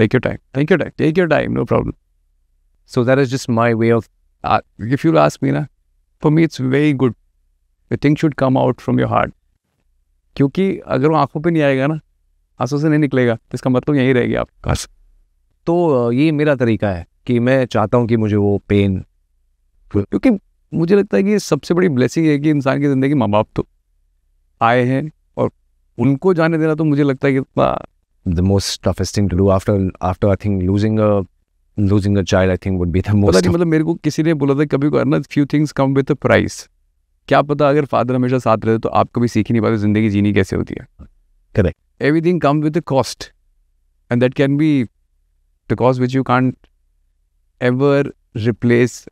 Take your time. Take your time. Take your time. No problem. So that is just my way of. Uh, if you ask me, na, for me it's very good. The thing should come out from your heart. क्योंकि अगर वो आंखों पे नहीं आएगा ना आंसू से नहीं निकलेगा तो इसका मतलब यहीं रहेगी आपके पास तो ये मेरा तरीका है कि मैं चाहता हूँ कि मुझे वो पेन क्योंकि मुझे लगता है कि सबसे बड़ी ब्लेसिंग है कि इंसान की ज़िंदगी माँ बाप तो आए हैं और उनको जाने देना तो मुझे लगता है कि इतना the most toughest thing to do after after I think losing a losing a child I think would be the most पता मतलब मेरे को किसी ने बोला था कभी को ना few things come with a price क्या पता अगर फादर हमेशा साथ रहते तो आप कभी सीख नहीं पाते जिंदगी जीनी कैसे होती है correct everything come with a cost and that can be the cost which you can't ever replace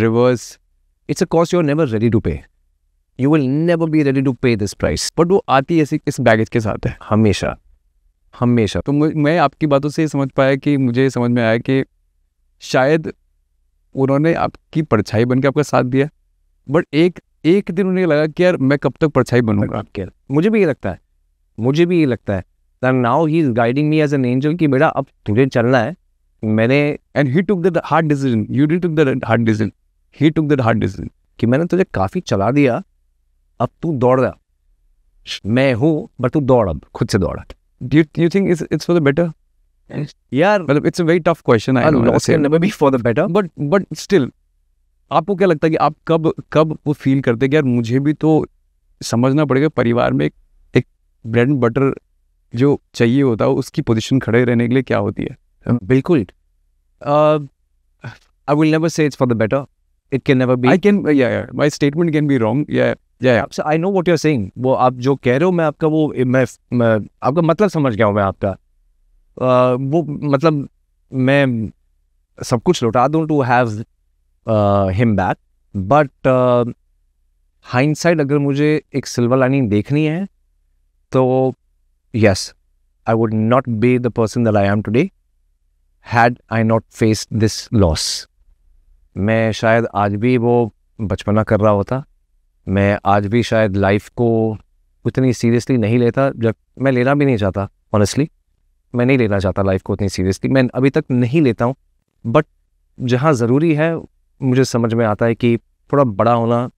reverse it's a cost you are never ready to pay you will never be ready to pay this price but वो आती ऐसी इस बैगेज के साथ है हमेशा हमेशा तो मैं आपकी बातों से समझ पाया कि मुझे समझ में आया कि शायद उन्होंने आपकी परछाई बनकर आपका साथ दिया बट एक एक दिन उन्हें लगा कि यार मैं कब तक परछाई बनूंगा आपके मुझे भी ये लगता है मुझे भी ये लगता है now he is guiding me as an angel कि बेटा अब तुझे चलना है मैंने and he took the hard decision you'd took the hard decision he took that hard decision कि मैंने तुझे काफ़ी चला दिया अब तू दौड़ रहा मैं हूं बट तू दौड़ अब खुद से दौड़ do you think it's it's for the better यार मतलब it's a very tough question I know can never be for the better but but still आपको क्या लगता है कि आप कब कब वो फील करते कि यार मुझे भी तो समझना पड़ेगा परिवार में एक ब्रेड एंड बटर जो चाहिए होता है उसकी पोजीशन खड़े रहने के लिए क्या होती है बिल्कुल I will never say it's for the better it can never be I can या my statement can be wrong या या I know what you are saying वो आप जो कह रहे हो मैं आपका वो मैं, मैं आपका मतलब समझ गया हूँ मैं आपका uh, वो मतलब मैं सब कुछ लौटा दूँ to have him back but hindsight अगर मुझे एक सिल्वर लाइनिंग देखनी है तो yes I would not be the person that I am today had I not face this loss मैं शायद आज भी वो बचपना कर रहा होता मैं आज भी शायद लाइफ को उतनी सीरियसली नहीं लेता जब मैं लेना भी नहीं चाहता ऑनेस्टली मैं नहीं लेना चाहता लाइफ को उतनी सीरियसली मैं अभी तक नहीं लेता हूँ बट जहाँ ज़रूरी है मुझे समझ में आता है कि थोड़ा बड़ा होना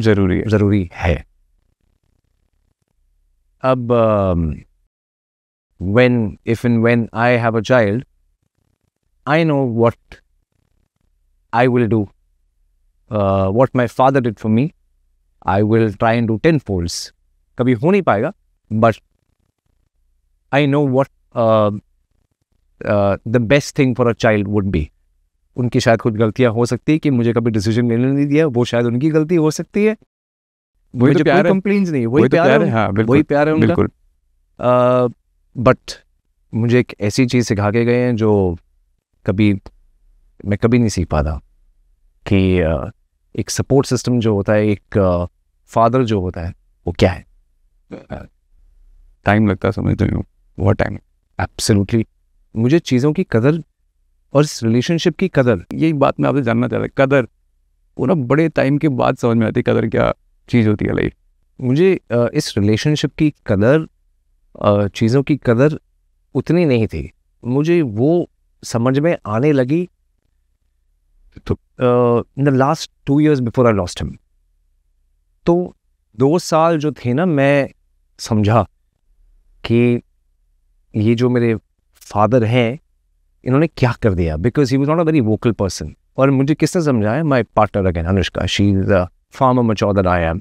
ज़रूरी है ज़रूरी है अब when if and when I have a child I know what I will do uh, what my father did for me. I will try and do ten folds. कभी हो नहीं पाएगा but I know what uh, uh, the best thing for a child would be. उनकी शायद कुछ गलतियां हो सकती है कि मुझे कभी डिसीजन लेने नहीं दिया वो शायद उनकी गलती हो सकती है वही तो प्यार है नहीं वही तो प्यार, प्यार है हाँ, वही प्यार है बिल्कुल बट uh, मुझे एक ऐसी चीज़ सिखा के गए हैं जो कभी मैं कभी नहीं सीख पाता कि एक सपोर्ट सिस्टम जो होता है एक फादर जो होता है वो क्या है टाइम लगता है समझते बहुत टाइम एब्सोल्युटली मुझे चीज़ों की कदर और इस रिलेशनशिप की कदर यही बात मैं आपसे जानना चाहता कदर वो ना बड़े टाइम के बाद समझ में आती कदर क्या चीज़ होती है लाइफ मुझे इस रिलेशनशिप की कदर चीज़ों की कदर उतनी नहीं थी मुझे वो समझ में आने लगी तो in the last two years before I lost him तो दो साल जो थे ना मैं समझा कि ये जो मेरे फादर हैं इन्होंने क्या कर दिया because he was not a very vocal person और मुझे किसने समझाया my partner again Anushka she is a farmer मचौदर आई एम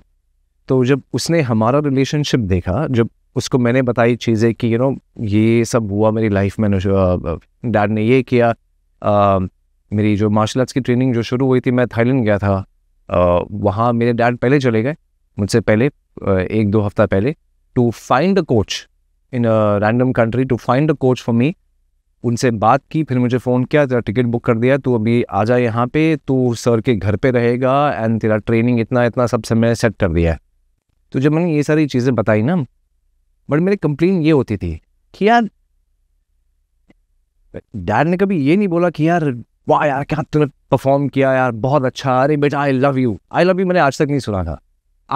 तो जब उसने हमारा रिलेशनशिप देखा जब उसको मैंने बताई चीज़ें कि यू you नो know, ये सब हुआ मेरी लाइफ में डैड uh, uh, ने ये किया uh, मेरी जो मार्शल आर्ट्स की ट्रेनिंग जो शुरू हुई थी मैं थाईलैंड गया था वहाँ मेरे डैड पहले चले गए मुझसे पहले एक दो हफ्ता पहले to find a coach in a random country to find a coach for me उनसे बात की फिर मुझे फ़ोन किया तेरा टिकट बुक कर दिया तू अभी आ जा यहाँ पे तू सर के घर पे रहेगा एंड तेरा ट्रेनिंग इतना इतना सब समय सेट कर दिया है तो जब मैंने ये सारी चीज़ें बताई ना बट मेरी कंप्लेन ये होती थी कि यार डैड ने कभी ये नहीं बोला कि यार वाह यार क्या तुमने परफॉर्म किया यार बहुत अच्छा अरे बेटा I love you I love you मैंने आज तक नहीं सुना था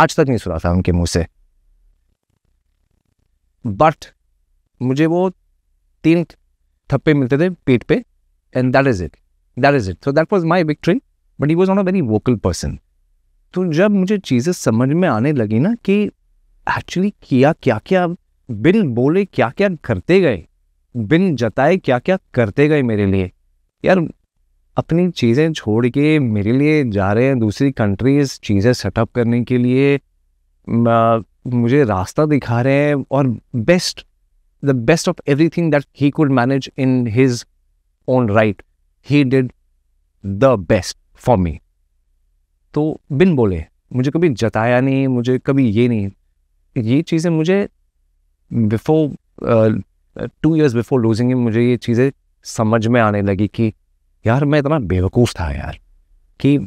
आज तक नहीं सुना था उनके मुंह से बट मुझे वो तीन थप्पे मिलते थे पेट पे and that is it that is it so that was my victory but he was not a very vocal person तो जब मुझे चीज़ें समझ में आने लगी ना कि एक्चुअली किया क्या क्या बिन बोले क्या क्या करते गए बिन जताए क्या क्या करते गए मेरे लिए यार अपनी चीज़ें छोड़ के मेरे लिए जा रहे हैं दूसरी कंट्रीज चीज़ें सेटअप करने के लिए मुझे रास्ता दिखा रहे हैं और best the best of everything that he could manage in his own right he did the best for me तो बिन बोले मुझे कभी जताया नहीं मुझे कभी ये नहीं ये चीज़ें मुझे before two years before losing मुझे ये चीज़ें समझ में आने लगी कि यार मैं इतना बेवकूफ़ था यार कि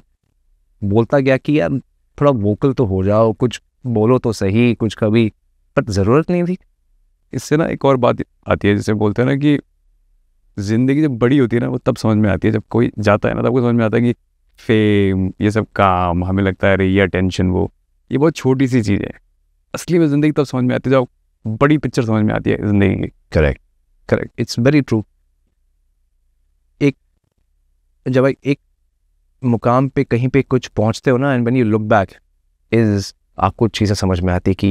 बोलता गया कि यार थोड़ा वोकल तो हो जाओ कुछ बोलो तो सही कुछ कभी पर ज़रूरत नहीं थी इससे ना एक और बात आती है जैसे बोलते हैं ना कि ज़िंदगी जब बड़ी होती है ना वो तब समझ में आती है जब कोई जाता है ना तब को समझ में आता है कि फेम ये सब काम हमें लगता है अरे ये अटेंशन वो ये बहुत छोटी सी चीज़ है असली में ज़िंदगी तब समझ में आती है जब बड़ी पिक्चर समझ में आती है ज़िंदगी की correct correct it's very true जब एक मुकाम पे कहीं पे कुछ पहुंचते हो ना and when you look back is आपको चीज़ें समझ में आती कि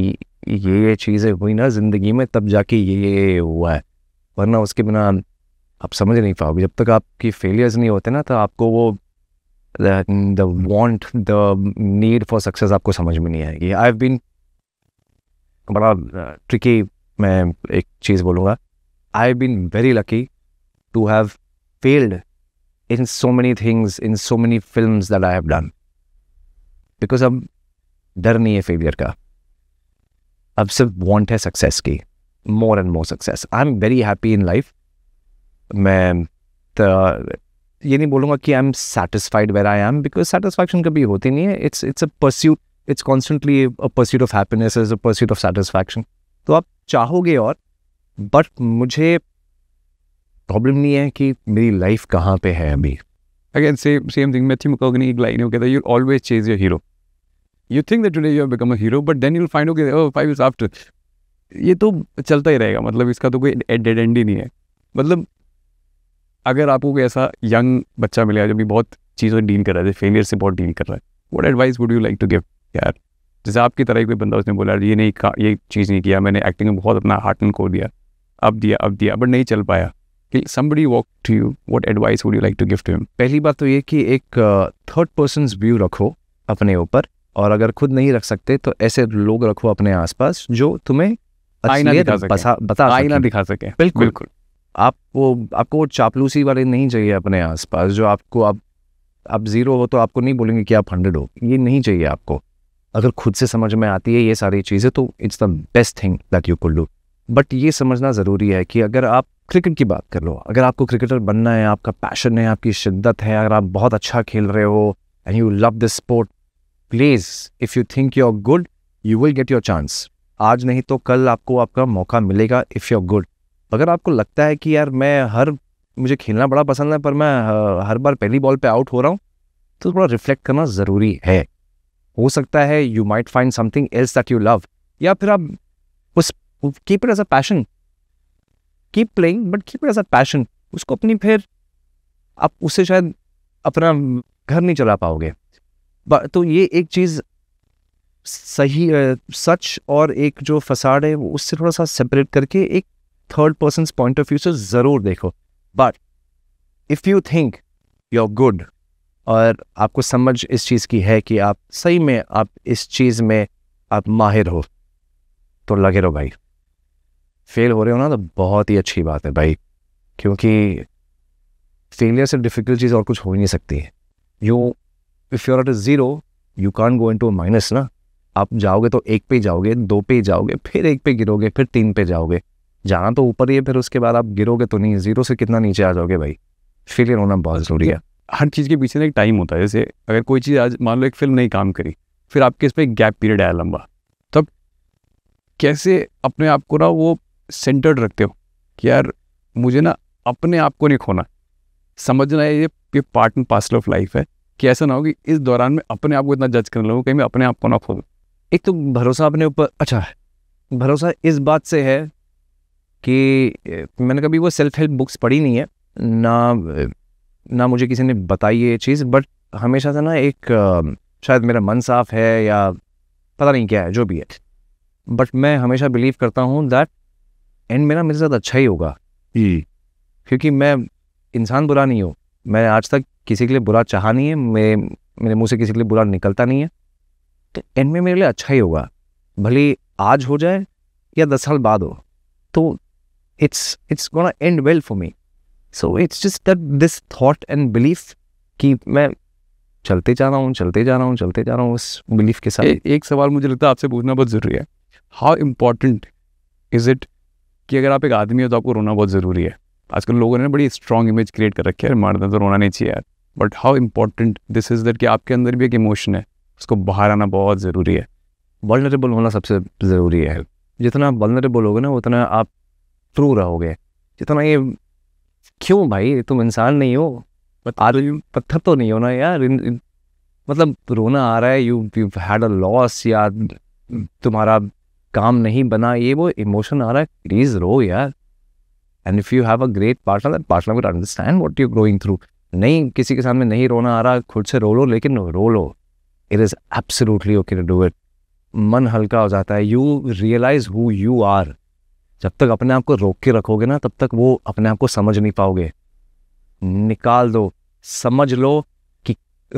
ये ये चीज़ें हुई ना ज़िंदगी में तब जाके ये ये हुआ है वरना उसके बिना आप समझ नहीं पाओगे जब तक आपकी फेलियर्स नहीं होते ना तो आपको वो the want the need for success आपको समझ में नहीं आएगी आई हैव बीन बड़ा ट्रिकी मैं एक चीज़ बोलूँगा I have been very lucky to have failed in so many things, in so many films that I have done. Because अब डर नहीं है फेलियर का अब सिर्फ वॉन्ट है सक्सेस की more and more success I am very happy in life मैं ये नहीं बोलूँगा कि I am satisfied where I am because satisfaction कभी होती नहीं है it's it's a pursuit it's constantly a pursuit of happiness is a pursuit of satisfaction तो आप चाहोगे और बट मुझे प्रॉब्लम नहीं है कि मेरी लाइफ कहाँ पे है अभी again same same thing Matthew McConaughey एक लाइन कहता है you always chase your hero you think that today you have become a hero but then you find okay five years after ये तो चलता ही रहेगा मतलब इसका तो कोई डेड एंड ही नहीं है मतलब अगर आपको कोई ऐसा यंग बच्चा मिलेगा जो भी बहुत चीज़ों डील कर रहा है फेलियर से बहुत डील कर रहा है what advice would you like to give यार जैसे आपकी तरह कोई बंदा उसने बोला ये नहीं ये चीज़ नहीं किया मैंने एक्टिंग में बहुत अपना हार्ट एंड खो दिया अब दिया अब दिया बट नहीं चल पाया कि somebody walk to you what advice would you like to give to him पहली बात तो ये कि एक थर्ड पर्सन व्यू रखो अपने ऊपर और अगर खुद नहीं रख सकते तो ऐसे लोग रखो अपने आसपास जो तुम्हें आईना दिखा सके बता आईना दिखा सके बिल्कुल बिल्कुल आप वो आपको वो चापलूसी वाले नहीं चाहिए अपने आसपास जो आपको आप आप ज़ीरो हो तो आपको नहीं बोलेंगे कि आप हंड्रेड हो ये नहीं चाहिए आपको अगर खुद से समझ में आती है ये सारी चीज़ें तो it's the best thing that you could do but ये समझना ज़रूरी है कि अगर आप क्रिकेट की बात कर लो अगर आपको क्रिकेटर बनना है आपका पैशन है आपकी शिद्दत है अगर आप बहुत अच्छा खेल रहे हो and you love this sport please if you think you are good you will get your chance आज नहीं तो कल आपको आपका मौका मिलेगा इफ़ यू आर गुड अगर आपको लगता है कि यार मैं हर मुझे खेलना बड़ा पसंद है पर मैं हर बार पहली बॉल पे आउट हो रहा हूँ तो थोड़ा रिफ्लेक्ट करना ज़रूरी है हो सकता है you might find something else that you love या फिर आप उस keep it as a passion keep playing but keep as a passion उसको अपनी फिर आप उससे शायद अपना घर नहीं चला पाओगे तो ये एक चीज़ सही सच और एक जो फसाड है वो उससे थोड़ा सा सेपरेट करके एक third person point of view से ज़रूर देखो but if you think you are good और आपको समझ इस चीज़ की है कि आप सही में आप इस चीज़ में आप माहिर हो तो लगे रहो भाई फेल हो रहे हो ना तो बहुत ही अच्छी बात है भाई क्योंकि फेलियर से डिफिकल्ट चीज़ और कुछ हो ही नहीं सकती है you if you're at zero you can go into minus ना आप जाओगे तो एक पे जाओगे दो पे जाओगे फिर एक पे गिरोगे फिर तीन पे जाओगे जाना तो ऊपर ही है फिर उसके बाद आप गिरोगे तो नहीं ज़ीरो से कितना नीचे आ जाओगे भाई फेलियर होना बहुत ज़रूरी है हर चीज़ के पीछे ना एक टाइम होता है जैसे अगर कोई चीज़ आज मान लो एक फिल्म नहीं काम करी फिर आपके इस पर एक गैप पीरियड आया लंबा तब कैसे अपने आप को ना वो सेंटर्ड रखते हो कि यार मुझे ना अपने आप को नहीं खोना समझना है ये ये part and parcel of life है कि ऐसा ना हो कि इस दौरान मैं अपने आप को इतना जज करने लगूँ कहीं मैं अपने आप को ना खो एक तो भरोसा अपने ऊपर अच्छा है भरोसा इस बात से है कि मैंने कभी वो सेल्फ हेल्प बुक्स पढ़ी नहीं है ना ना मुझे किसी ने बताई ये चीज़ बट हमेशा से ना एक शायद मेरा मन साफ है या पता नहीं क्या है जो भी है बट मैं हमेशा बिलीव करता हूँ दैट एंड मेरा मेरे साथ अच्छा ही होगा जी क्योंकि मैं इंसान बुरा नहीं हूँ मैं आज तक किसी के लिए बुरा चाह नहीं है मैं मेरे मुंह से किसी के लिए बुरा निकलता नहीं है तो एंड में मेरे लिए अच्छा ही होगा भले आज हो जाए या दस साल बाद हो तो it's it's gonna end well for me so it's just that this thought and belief कि मैं चलते जा रहा हूँ चलते जा रहा हूँ चलते जा रहा हूँ उस बिलीफ के साथ ए, एक सवाल मुझे लगता है आपसे पूछना बहुत ज़रूरी है हाउ इम्पॉर्टेंट इज़ इट कि अगर आप एक आदमी हो तो आपको रोना बहुत ज़रूरी है आजकल लोगों ने बड़ी स्ट्रॉन्ग इमेज क्रिएट कर रखी है मर्द तो रोना नहीं चाहिए यार but how important this is that कि आपके अंदर भी एक इमोशन है उसको बाहर आना बहुत ज़रूरी है वलनरेबल होना सबसे ज़रूरी है जितना आप वलनरेबल होगे ना उतना आप ट्रू रहोगे जितना ये क्यों भाई तुम इंसान नहीं हो तो आदमी पत्थर तो नहीं हो ना यार इन, इन, मतलब रोना आ रहा है you you had a loss या तुम्हारा काम नहीं बना ये वो इमोशन आ रहा है प्लीज रो यार and if you have a great partner partner will understand what you growing through नहीं किसी के सामने नहीं रोना आ रहा खुद से रो लो लेकिन रो लो it is absolutely okay to do it मन हल्का हो जाता है you realize who you are जब तक अपने आप को रोक के रखोगे ना तब तक वो अपने आप को समझ नहीं पाओगे निकाल दो समझ लो कि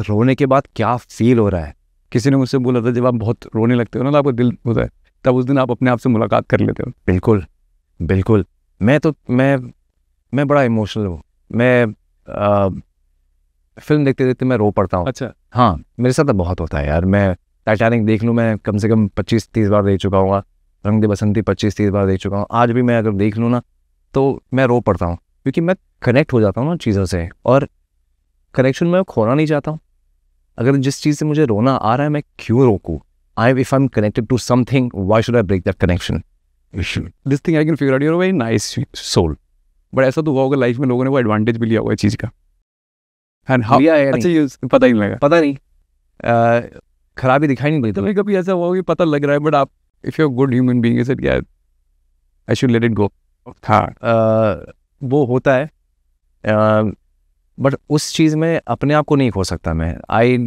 रोने के बाद क्या फील हो रहा है किसी ने मुझसे बोला था जब आप बहुत रोने लगते हो ना तो आपको दिल होता है तब उस दिन आप अपने आप से मुलाकात कर लेते हो बिल्कुल बिल्कुल मैं तो मैं मैं बड़ा इमोशनल हूँ मैं आ, फिल्म देखते देखते मैं रो पड़ता हूँ अच्छा हाँ मेरे साथ तो बहुत होता है यार मैं टाइटैनिक देख लूँ मैं कम से कम पच्चीस तीस बार देख चुका हूँ रंग दे बसंती पच्चीस तीस बार देख चुका हूँ आज भी मैं अगर देख लूँ ना तो मैं रो पड़ता हूँ क्योंकि मैं कनेक्ट हो जाता हूँ ना चीज़ों से और कनेक्शन में खोना नहीं चाहता हूँ अगर जिस चीज़ से मुझे रोना आ रहा है मैं क्यों रोकूँ I, if I'm connected to something, why should I break that connection? This thing I can figure out you're very nice soul but ऐसा तो हुआ होगा लाइफ में लोगों ने वो एडवांटेज भी लिया हुआ चीज़ का एंड हाउ अच्छा ये पता ही नहीं लगा पता नहीं uh, खराबी दिखाई नहीं पड़ी तो कभी ऐसा हुआ कि पता लग रहा है बट आप if you good human being is it I should let it go हाँ वो होता है बट उस चीज़ में अपने आप को नहीं खो सकता मैं I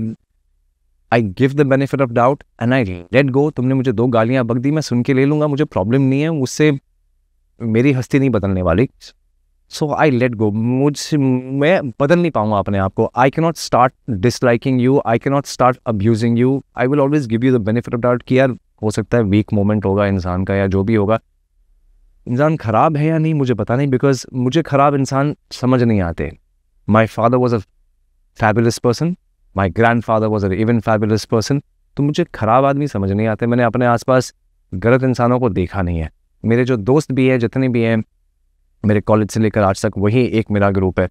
I give the benefit of doubt and I let go तुमने मुझे दो गालियाँ बक दी मैं सुन के ले लूंगा मुझे प्रॉब्लम नहीं है उससे मेरी हस्ती नहीं बदलने वाली सो आई लेट गो मुझसे मैं बदल नहीं पाऊंगा अपने आप को I can not start disliking you I can not start abusing you I will always give you the benefit of doubt कि यार हो सकता है वीक मोमेंट होगा इंसान का या जो भी होगा इंसान ख़राब है या नहीं मुझे पता नहीं बिकॉज मुझे ख़राब इंसान समझ नहीं आते my father was a fabulous person my grandfather was a even fabulous person तो मुझे ख़राब आदमी समझ नहीं आते मैंने अपने आसपास गलत इंसानों को देखा नहीं है मेरे जो दोस्त भी हैं जितने भी हैं मेरे कॉलेज से लेकर आज तक वही एक मेरा ग्रुप है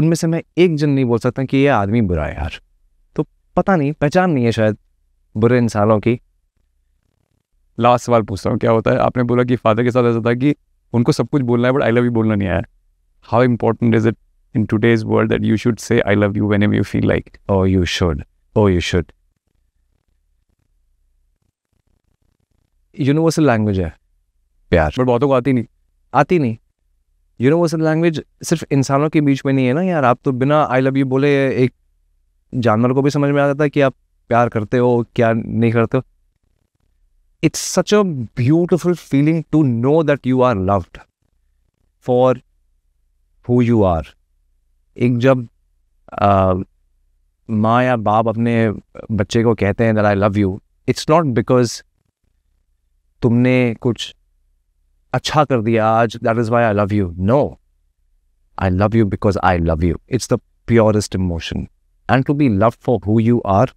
उनमें से मैं एक जन नहीं बोल सकता कि ये आदमी बुरा है यार तो पता नहीं पहचान नहीं है शायद बुरे इंसानों की लास्ट सवाल पूछता हूँ क्या होता है आपने बोला कि फादर के साथ ऐसा था कि उनको सब कुछ बोलना है बट आई लव यू बोलना नहीं आया how important is it in today's world that you should say I love you whenever you feel like Oh, you should. Oh, you should. universal language है प्यार बट बहुतों को आती नहीं आती नहीं यूनिवर्सल लैंग्वेज सिर्फ इंसानों के बीच में नहीं है ना यार आप तो बिना आई लव यू बोले एक जानवर को भी समझ में आ जाता है कि आप प्यार करते हो क्या नहीं करते हो it's such a beautiful feeling to know that you are loved for who you are एक जब माँ या बाप अपने बच्चे को कहते हैं that I love you it's not because तुमने कुछ अच्छा कर दिया आज that is why I love you no I love you because I love you it's the purest emotion and to be love for who you are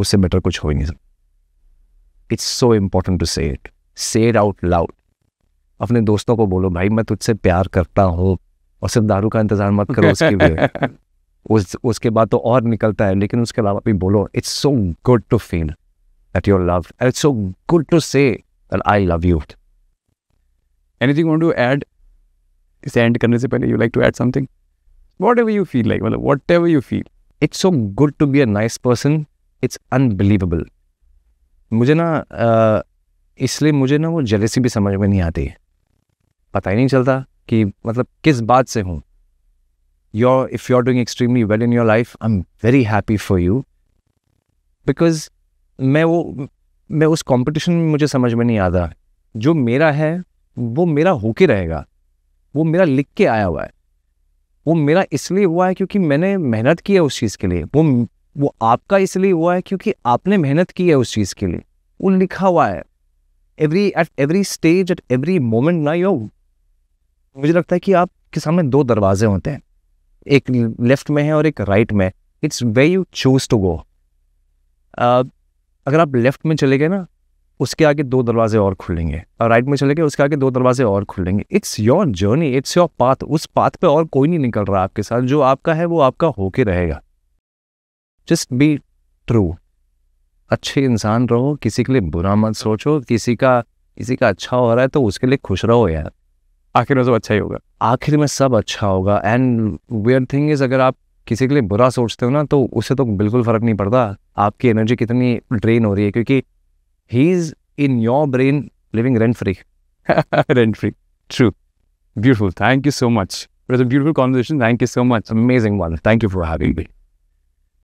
उससे बेटर कुछ हो ही नहीं सकता it's so important to say it say it out loud अपने दोस्तों को बोलो भाई मैं तुझसे प्यार करता हूँ और सिर्फ दारू का इंतजार मत करो उसके लिए उस उसके बाद तो और निकलता है लेकिन उसके अलावा भी बोलो it's so good to feel that your love it's so good to say I love you anything want to add इसे एंड करने से पहले you like to add something whatever you feel like मतलब whatever you feel it's so good to be a nice person it's unbelievable मुझे ना इसलिए मुझे ना वो जलेसी भी समझ में नहीं आती पता ही नहीं चलता कि मतलब किस बात से हूँ your if you are doing extremely well in your life I am very happy for you because मैं वो मैं उस कॉम्पिटिशन में मुझे समझ में नहीं आता जो मेरा है वो मेरा होके रहेगा वो मेरा लिख के आया हुआ है वो मेरा इसलिए हुआ है क्योंकि मैंने मेहनत की है उस चीज़ के लिए वो वो आपका इसलिए हुआ है क्योंकि आपने मेहनत की है उस चीज़ के लिए वो लिखा हुआ है every at every stage at every moment ना यू मुझे लगता है कि आपके सामने दो दरवाजे होते हैं एक लेफ्ट में है और एक राइट में it's way you choose to go अगर आप लेफ्ट में चले गए ना उसके आगे दो दरवाजे और खुलेंगे और राइट में चले गए उसके आगे दो दरवाजे और खुलेंगे it's your journey it's your path उस पाथ पे और कोई नहीं निकल रहा आपके साथ जो आपका है वो आपका होके रहेगा जस्ट बी ट्रू अच्छे इंसान रहो किसी के लिए बुरा मत सोचो किसी का किसी का अच्छा हो रहा है तो उसके लिए खुश रहो यार आखिर में सब अच्छा ही होगा आखिर में सब अच्छा होगा एंड वेयर थिंग इज़ अगर आप किसी के लिए बुरा सोचते हो ना तो उससे तो बिल्कुल फ़र्क नहीं पड़ता आपकी एनर्जी कितनी ड्रेन हो रही है क्योंकि he is in your brain living rent free rent free true beautiful thank you so much beautiful conversation thank you so much amazing one thank you for having you